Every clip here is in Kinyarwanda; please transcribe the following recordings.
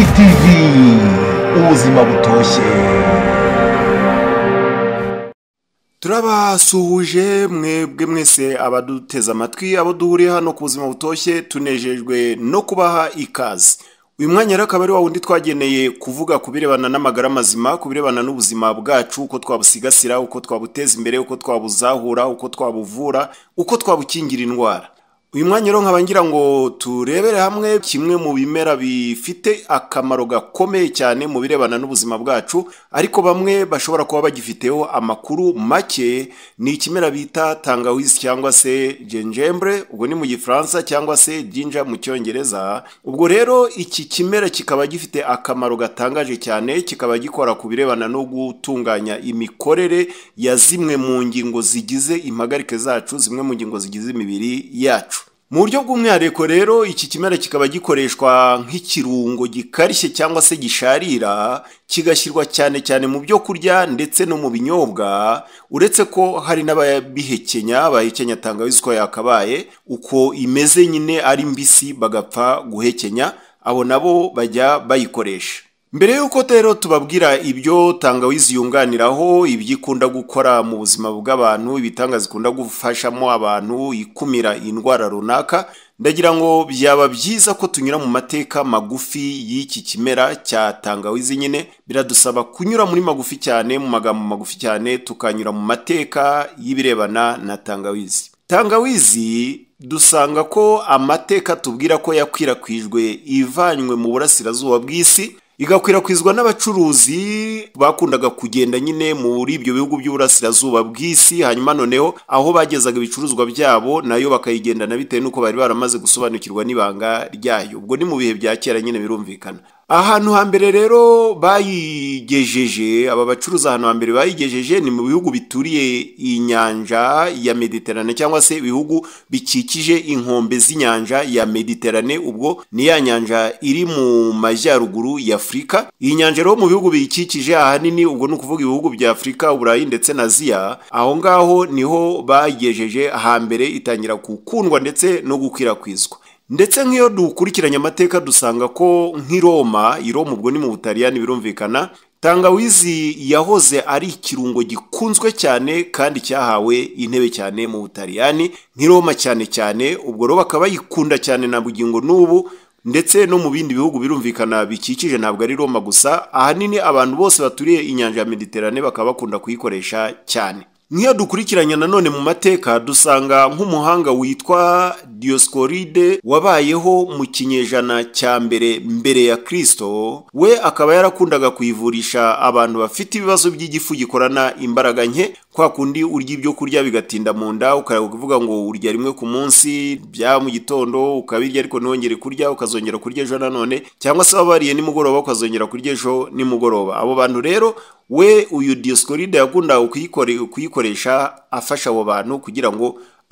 DTV ubuzima butoshye turabasuhuje mwebwe mwese abaduteze amatwi abo duhuriye hano ku buzima butoshye tunejejwe no kubaha ikaze uyu mwanya rero akaba ari wa wundi twageneye kuvuga ku birebana n'amagara mazima ku birebana n'ubuzima bwacu uko twabusigasira uko twabuteza imbere uko twabuzahura uko twabuvura uko twabukingira indwara uyu mwanya rero nkaba ngira ngo turebere hamwe kimwe mu bimera bifite akamaro gakomeye cyane mu birebana n'ubuzima bwacu ariko bamwe bashobora kuba bagifiteho amakuru make ni ikimera bita tangawizi cyangwa se jenjembre ubwo ni mu gifaransa cyangwa se jinja mu cyongereza ubwo rero iki kimera kikaba gifite akamaro gatangaje cyane kikaba gikora ku birebana no gutunganya imikorere ya zimwe mu ngingo zigize impagarike zacu zimwe mu ngingo zigize imibiri yacu mu buryo bw'umwihariko rero iki kimera kikaba gikoreshwa nk'ikirungo gikarishye cyangwa se gisharira kigashyirwa cyane cyane mu byo kurya ndetse no mu binyobwa uretse ko hari n'ababihekenya bahekenya tangawizi uko yakabaye uko imeze nyine ari mbisi bagapfa guhekenya abo nabo bajya bayikoresha mbere y'uko rero tubabwira ibyo tangawizi yunganiraho ibyo ikunda gukora mu buzima bw'abantu ibitangaza ikunda gufashamo abantu ikumira indwara runaka ndagira ngo byaba byiza ko tunyura mu mateka magufi y'iki kimera cya tangawizi nyine biradusaba kunyura muri magufi cyane mu magambo magufi cyane tukanyura mu mateka y'ibirebana na tangawizi tangawizi dusanga ko amateka tubwira ko yakwirakwijwe ivanywe mu burasirazuba bw'isi igakwirakwizwa n'abacuruzi bakundaga kugenda nyine muri ibyo bihugu by'uburasirazuba bw'isi hanyuma noneho aho bagezaga ibicuruzwa byabo nayo bakayigendana bitewe n'uko bari baramaze gusobanukirwa n'ibanga ryayo ubwo ni mu bihe bya kera nyine birumvikana ahantu hambere rero bayigejeje aba bacuruza ahantu hambere bayigejeje ni mu bihugu bituriye inyanja ya mediterane cyangwa se ibihugu bikikije inkombe z'inyanja ya mediterane ubwo ni ya nyanja iri mu majyaruguru y'afurika iyi nyanja rero mu bihugu biyikikije ahanini ubwo ni ukuvuga ibihugu bya afurika uburayi ndetse na aziya aho ngaho niho bayigejeje hambere itangira gukundwa ndetse no gukwirakwizwa ndetse nk'iyo dukurikiranye amateka dusanga ko nk'i roma i roma ubwo ni mu butaliyani birumvikana tangawizi yahoze ari ikirungo gikunzwe cyane kandi cyahawe intebe cyane mu butaliyani nk'i roma cyane cyane ubwo rero bakaba bayikunda cyane na bugingo n'ubu ndetse no mu bindi bihugu birumvikana bikikije ntabwo ari roma gusa ahanini abantu bose baturiye inyanja ya mediterane bakaba bakunda kuyikoresha cyane nk'iyo dukurikiranye nanone mu mateka dusanga nk'umuhanga witwa Dioscoride wabayeho mu kinyejana cya mbere mbere ya Kristo we akaba yarakundaga kuyivurisha abantu bafite ibibazo by'igifu gikorana imbaraga nke kwa kundi urya ibyo kurya bigatinda mu nda ukavuga ngo urya rimwe ku munsi bya mu gitondo ukabirya ariko ntongere kurya ukazongera kurya ejo nanone cyangwa se wabariye nimugoroba ukazongera kurya ejo nimugoroba abo bantu rero we uyu diosikoride yakundaga kuyikoresha afasha abo bantu kugira ngo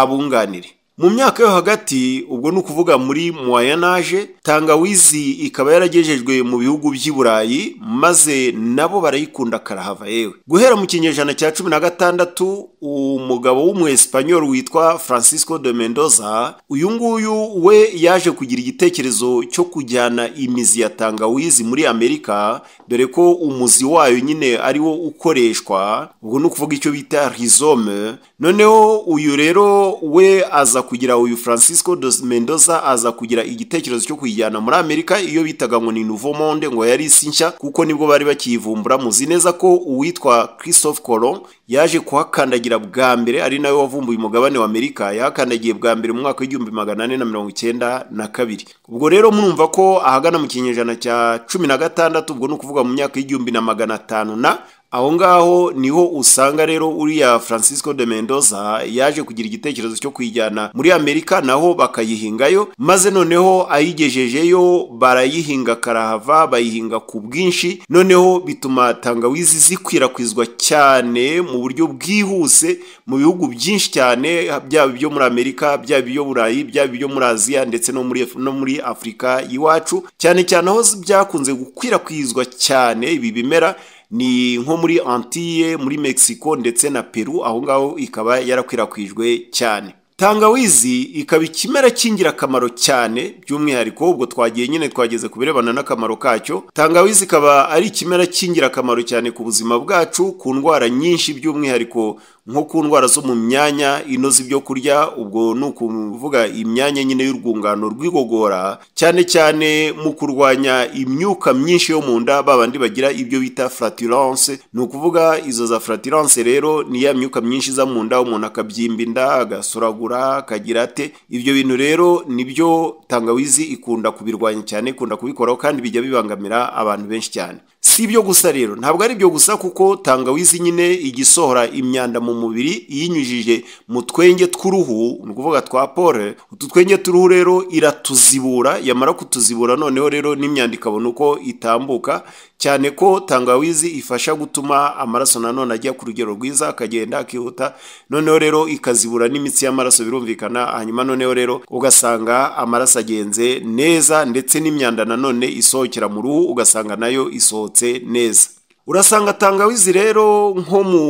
abunganire mu myaka yo hagati ubwo ni ukuvuga muri muwayanage tangawizi ikaba yaragejejwe mu bihugu by'i burayi maze nabo barayikunda karahava yewe guhera mu kinyejana cya cumi na gatandatu umugabo w'umwesipanyoli witwa francisco de mendoza uyu nguyu we yaje kugira igitekerezo cyo kujyana imizi ya tangawizi muri amerika dore ko umuzi wayo nyine ari wo ukoreshwa ubwo ni ukuvuga icyo bita rizome noneho uyu rero we aza kugira uyu francisco dos mendoza aza kugira igitekerezo cyo kuyijyana muri amerika iyo bitaga ngo ni nouveau monde ngo yari isi nshya kuko nibwo bari bakiyivumbura muzi neza ko uwitwa christophe colon yaje kuhakandagira bwa mbere ari nawe wavumbuye umugabane wa amerika yahakandagiye bwa mbere mu mwaka w'igihumbi magana ane na mirongo icyenda na kabiri ubwo rero murumva ko ahagana mu kinyejana cya cumi na gatandatu ubwo ni ukuvuga mu myaka y'igihumbi na magana atanu na aho ngaho niho usanga rero uriya francisco de mendoza yaje kugira igitekerezo cyo kuyijyana muri amerika naho bakayihingayo maze noneho ayigejejeyo barayihinga karahava bayihinga ku bwinshi noneho bituma tangawizi zikwirakwizwa cyane mu buryo bwihuse mu bihugu byinshi cyane byaba ibyo muri amerika byaba ibyo burayi byaba ibyo muri aziya ndetse no muri no muri afurika iwacu cyane cyane aho byakunze gukwirakwizwa cyane ibi bimera ni nko muri antille muri mexico ndetse na peru aho ngaho ikaba yarakwirakwijwe cyane tangawizi ikaba ikimera cy'ingirakamaro cyane by'umwihariko ubwo twagiye nyine twageze ku birebana n'akamaro kacyo tangawizi ikaba ari ikimera cy'ingirakamaro cyane ku buzima bwacu ku ndwara nyinshi by'umwihariko nko ku ndwara zo mu myanya inoza ibyo kurya ubwo ni ukuvuga imyanya nyine y'urwungano rw'igogora cyane cyane mu kurwanya imyuka myinshi yo mu nda babandi bagira ibyo bita fraturence ni ukuvuga izo za fraturence rero ni ya myuka myinshi iza mu nda umuntu akabyimba inda agasoragura yakora kagira ate ibyo bintu rero nibyo tangawizi ikunda kubirwanya cyane ikunda kubikoraho kandi bijya bibangamira abantu benshi cyane si ibyo gusa rero ntabwo ari ibyo gusa kuko tangawizi nyine igisohora imyanda mu mubiri iyinyujije mu twenge tw'uruhu ni ukuvuga twa pole utu twenge tw'uruhu rero iratuzibura yamara kutuzibura noneho rero n'imyanda ikabona uko itambuka cyane ko tangawizi ifasha gutuma amaraso nanone ajya ku rugero rwiza akagenda akihuta noneho rero ikazibura n'imitsi y'amaraso birumvikana hanyuma noneho rero ugasanga amaraso agenze neza ndetse n'imyanda nanone isohokera mu ruhu ugasanga nayo isohotse yatubutse neza urasanga tangawizi rero nko mu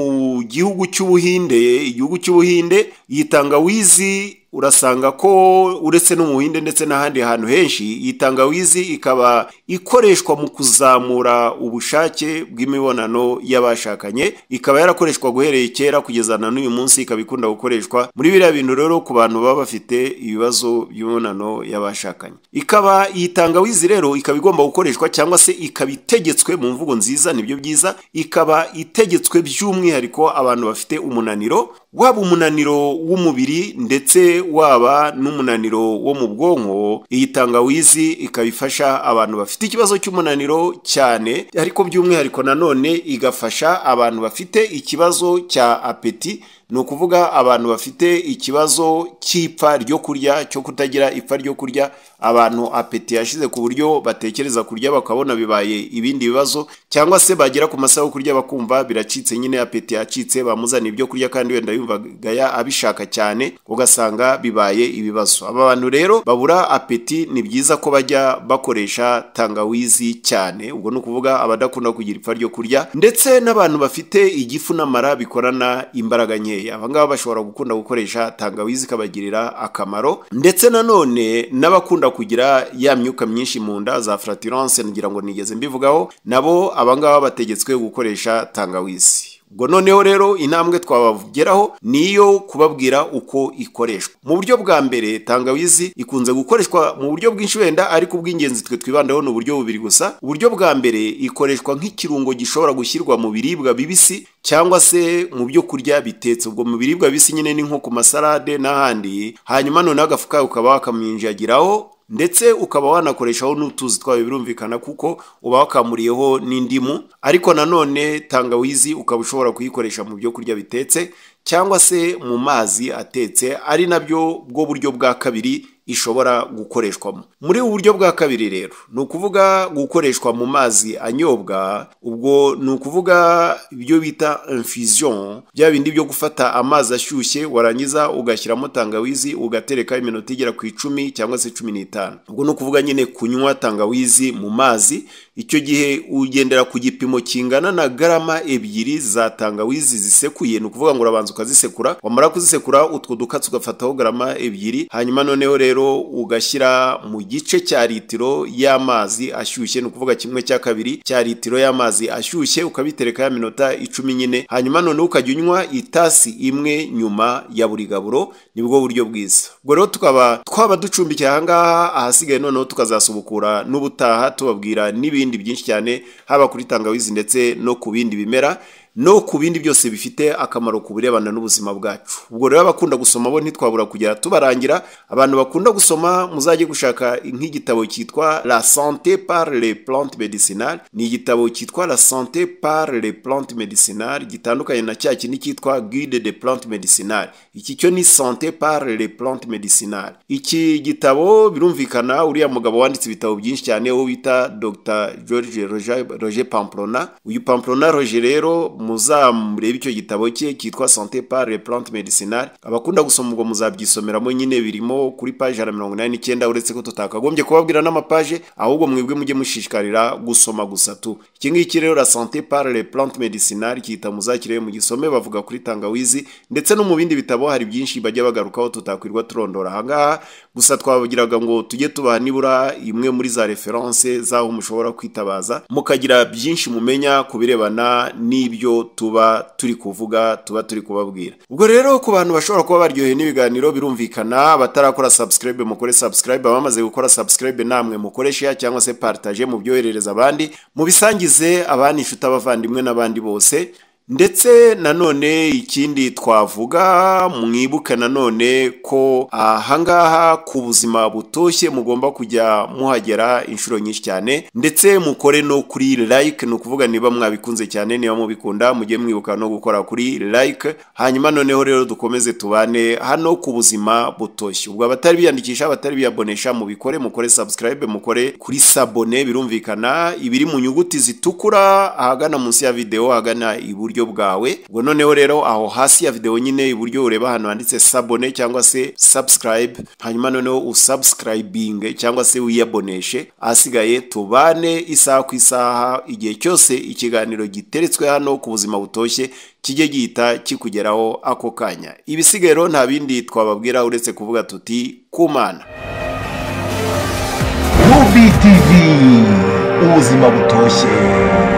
gihugu cy'ubuhinde igihugu cy'ubuhinde iyi tangawizi urasanga ko uretse no mu Buhinde ndetse n'ahandi hantu henshi iyi tangawizi ikaba ikoreshwa mu kuzamura ubushake bw'imibonano y'abashakanye ikaba yarakoreshwa guhereye kera kugeza na n'uyu munsi ikaba ikunda gukoreshwa muri biriya bintu rero ku bantu baba bafite ibibazo by'imibonano y'abashakanye ikaba iyi tangawizi rero ikaba igomba gukoreshwa cyangwa se ikaba itegetswe mu mvugo nziza nibyo byiza ikaba itegetswe by'umwihariko abantu bafite umunaniro waba umunaniro w'umubiri ndetse waba n'umunaniro wo mu bwonko iyi tangawizi ikaba ifasha abantu bafite ikibazo cy'umunaniro cyane ariko by'umwihariko nanone igafasha abantu bafite ikibazo cya apeti ni ukuvuga abantu bafite ikibazo cy'ipfa ryo kurya cyo kutagira ipfa ryo kurya abantu apeti yashize ku buryo batekereza kurya bakabona bibaye ibindi bibazo cyangwa se bagera ku masaha yo kurya bakumva biracitse nyine apeti yacitse bamuzana ibyo kurya kandi wenda yumvaga abishaka cyane ugasanga bibaye ibibazo aba bantu rero babura apeti ni byiza ko bajya bakoresha tangawizi cyane ubwo ni ukuvuga abadakunda kugira ipfa ryo kurya ndetse n'abantu bafite igifu n'amara bikorana imbaraga nkeya abangaba bashobora gukunda gukoresha tangawizi ikabagirira akamaro ndetse nanone n'abakunda kugira ya myuka myinshi mu nda za fratirance ngira ngo nigeze mbivugaho nabo abangaba bategetswe gukoresha tangawizi ubwo noneho rero intambwe twabageraho ni iyo kubabwira uko ikoreshwa mu buryo bwa mbere tangawizi ikunze gukoreshwa mu buryo bwinshi wenda ariko ubw'ingenzi twe twibandaho ni uburyo bubiri gusa uburyo bwa mbere ikoreshwa nk'ikirungo gishobora gushyirwa mu biribwa bibisi cyangwa se mu byo kurya bitetse ubwo mu biribwa bibisi nyine ni nko ku masalade n'ahandi hanyuma noneho agafuka ukaba wakaminjagiraho ndetse ukaba wanakoreshaho n'utuzi twawe birumvikana kuko uba wakamuriyeho n'indimu ariko nanone tangawizi ukaba ushobora kuyikoresha mu byo kurya bitetse cyangwa se mu mazi atetse ari nabyo bwo buryo bwa kabiri ishobora gukoreshwamo muri ubu buryo bwa kabiri rero ni ukuvuga gukoreshwa mu mazi anyobwa ubwo ni ukuvuga ibyo bita infusion bya bindi byo gufata amazi ashyushye warangiza ugashyiramo tangawizi ugatereka iminota igera ku icumi cyangwa se cumi n'itanu ubwo ni ukuvuga nyine kunywa tangawizi mu mazi icyo gihe ugendera ku gipimo kingana na garama ebyiri za tangawizi zisekuye ni ukuvuga ngo urabanza ukazisekura wamara kuzisekura utwo dukatsi ugafataho garama ebyiri hanyuma noneho rero ugashyira mu gice cya litiro y'amazi ashyushye ni ukuvuga kimwe cya kabiri cya litiro y'amazi ashyushye ukabitereka ya minota icumi nyine hanyuma noneho ukajya unywa itasi imwe nyuma ya buri gaburo nibwo buryo bwiza ubwo rero tukaba twaba ducumbikiye ahangaha ahasigaye noneho tukazasubukura n'ubutaha tubabwira n'ibi n'ibindi byinshi cyane haba kuri tangawizi ndetse no ku bindi bimera no ku bindi byose bifite akamaro ku birebana n'ubuzima bwacu ubwo rero abakunda gusoma bo ntitwabura kugera tubarangira abantu bakunda gusoma muzajye gushaka nk'igitabo cyitwa la santé par les plantes médicinales ni igitabo cyitwa la santé par les plantes médicinales gitandukanye na cya kindi cyitwa guide des plantes médicinales iki cyo ni santé par les plantes médicinales iki gitabo birumvikana uriya mugabo wanditse ibitabo byinshi cyane wo bita dr george roger, roger pamplona uyu pamplona roger rero muzamurebe icyo gitabo cye cyitwa sante par le plante medicinale abakunda gusoma ubwo muzabyisomeramo nyine birimo kuri paji ya mirongo inani n'icyenda uretse ko tutakagombye kubabwira n'amapaje ahubwo mwebwe mujye mushishikarira gusoma gusa tu iki ngiki rero la sante par le plante medicinale cyita muzakire gisome bavuga kuri tangawizi ndetse no mu bindi bitabo hari byinshi bajya bagarukaho tutakwirwa turondora ahangaha gusa twabagiraga ngo tujye tubaha nibura imwe muri za referanse zaho mushobora kwitabaza mukagira byinshi mumenya ku birebana n'ibyo tuba turi kuvuga tuba turi kubabwira ubwo rero ku bantu bashobora kuba baryohewe n'ibiganiro birumvikana batarakora subscribe mukore subscribe abamaze gukora subscribe namwe mukoresha cyangwa se partage byoherereza abandi mubisangize abandi inshuti abavandimwe n'abandi bose ndetse nanone ikindi twavuga mwibuke nanone ko ahangaha ku buzima butoshye mugomba kujya muhagera inshuro nyinshi cyane ndetse mukore no kuri like ni ukuvuga niba mwabikunze cyane niba mubikunda mujye mwibuka no gukora kuri like hanyuma noneho rero dukomeze tubane hano ku buzima butoshye ubwo abatari biyandikisha abatari biyabonesha mubikore mukore subscribe mukore kuri sabone birumvikana ibiri mu nyuguti zitukura ahagana munsi ya videwo ahagana iburyo iburyo bwawe ngo noneho rero aho hasi ya video nyine iburyo ureba ahantu handitse sabone cyangwa se subscribe hanyuma noneho usubscribing cyangwa se wiyaboneshe ahasigaye tubane isaha ku isaha igihe cyose ikiganiro giteretswe hano ku buzima butoshye kijye gihita kikugeraho ako kanya ibisigaye nta bindi twababwira uretse kuvuga tuti kumana UVTV ubuzima butoshye